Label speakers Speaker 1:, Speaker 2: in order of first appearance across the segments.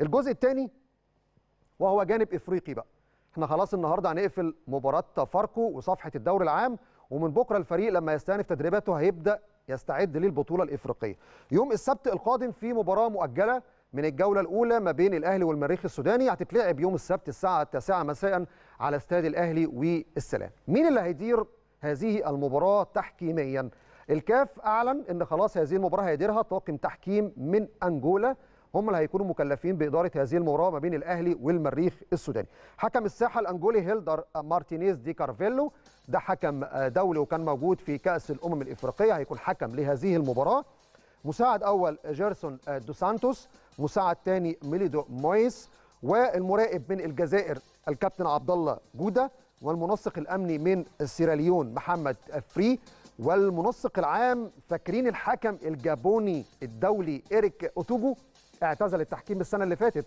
Speaker 1: الجزء الثاني وهو جانب افريقي بقى احنا خلاص النهارده هنقفل مباراه فاركو وصفحه الدوري العام ومن بكره الفريق لما يستأنف تدريباته هيبدا يستعد للبطوله الافريقيه يوم السبت القادم في مباراه مؤجله من الجوله الاولى ما بين الاهلي والمريخ السوداني هتتلعب يوم السبت الساعه 9 مساء على استاد الاهلي والسلام مين اللي هيدير هذه المباراه تحكيميا الكاف اعلن ان خلاص هذه المباراه هيديرها طاقم تحكيم من انجولا هم اللي هيكونوا مكلفين باداره هذه المباراه ما بين الاهلي والمريخ السوداني حكم الساحه الانجولي هيلدر مارتينيز دي كارفيلو ده حكم دولي وكان موجود في كاس الامم الافريقيه هيكون حكم لهذه المباراه مساعد اول جيرسون دو سانتوس مساعد ثاني ميليدو مويس والمراقب من الجزائر الكابتن عبد الله جوده والمنسق الامني من سيراليون محمد فري والمنسق العام فاكرين الحكم الجابوني الدولي إريك أوتوجو اعتزل التحكيم السنه اللي فاتت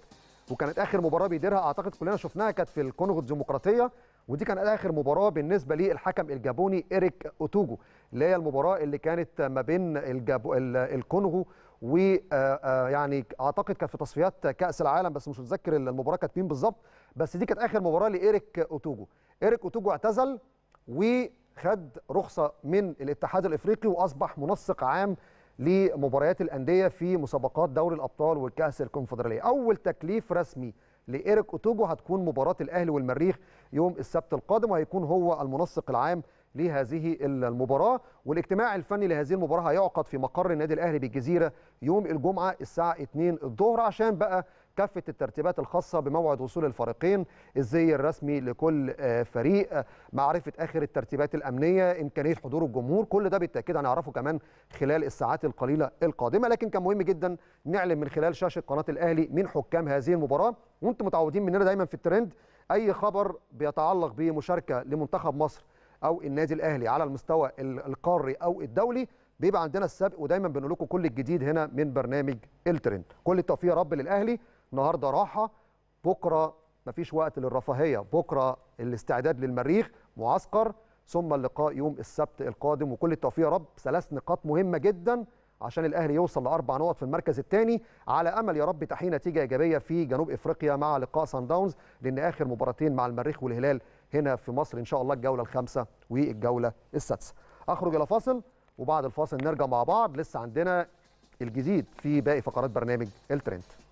Speaker 1: وكانت اخر مباراه بيديرها اعتقد كلنا شفناها كانت في الكونغو الديمقراطيه ودي كانت اخر مباراه بالنسبه للحكم الجابوني اريك اوتوجو اللي هي المباراه اللي كانت ما بين الجابو الكونغو و آه، آه، يعني اعتقد كانت في تصفيات كاس العالم بس مش متذكر المباراه كانت مين بالظبط بس دي كانت اخر مباراه لايريك اوتوجو ايريك اوتوجو اعتزل وخد رخصه من الاتحاد الافريقي واصبح منسق عام لمباريات الانديه في مسابقات دوري الابطال والكاس الكونفدراليه اول تكليف رسمي لايريك اوتوجو هتكون مباراه الاهلي والمريخ يوم السبت القادم وهيكون هو المنسق العام لهذه المباراة والاجتماع الفني لهذه المباراة هيعقد في مقر النادي الأهلي بالجزيرة يوم الجمعة الساعة 2 الظهر عشان بقى كافه الترتيبات الخاصه بموعد وصول الفريقين الزي الرسمي لكل آه، فريق معرفه اخر الترتيبات الامنيه امكانيه حضور الجمهور كل ده بالتاكيد هنعرفه كمان خلال الساعات القليله القادمه لكن كان مهم جدا نعلم من خلال شاشه قناه الاهلي مين حكام هذه المباراه وانتم متعودين مننا دايما في الترند اي خبر بيتعلق بمشاركه لمنتخب مصر او النادي الاهلي على المستوى القاري او الدولي بيبقى عندنا السبق ودايما بنقول لكم كل الجديد هنا من برنامج الترند كل التوفيق يا رب للاهلي النهارده راحه بكره مفيش وقت للرفاهيه بكره الاستعداد للمريخ معسكر ثم اللقاء يوم السبت القادم وكل التوفيق يا رب ثلاث نقاط مهمه جدا عشان الاهلي يوصل لاربع نقط في المركز الثاني على امل يا رب تحقيق نتيجه ايجابيه في جنوب افريقيا مع لقاء سان داونز لان اخر مباراتين مع المريخ والهلال هنا في مصر ان شاء الله الجوله الخامسه والجوله السادسه اخرج الى فاصل وبعد الفاصل نرجع مع بعض لسه عندنا الجديد في باقي فقرات برنامج الترند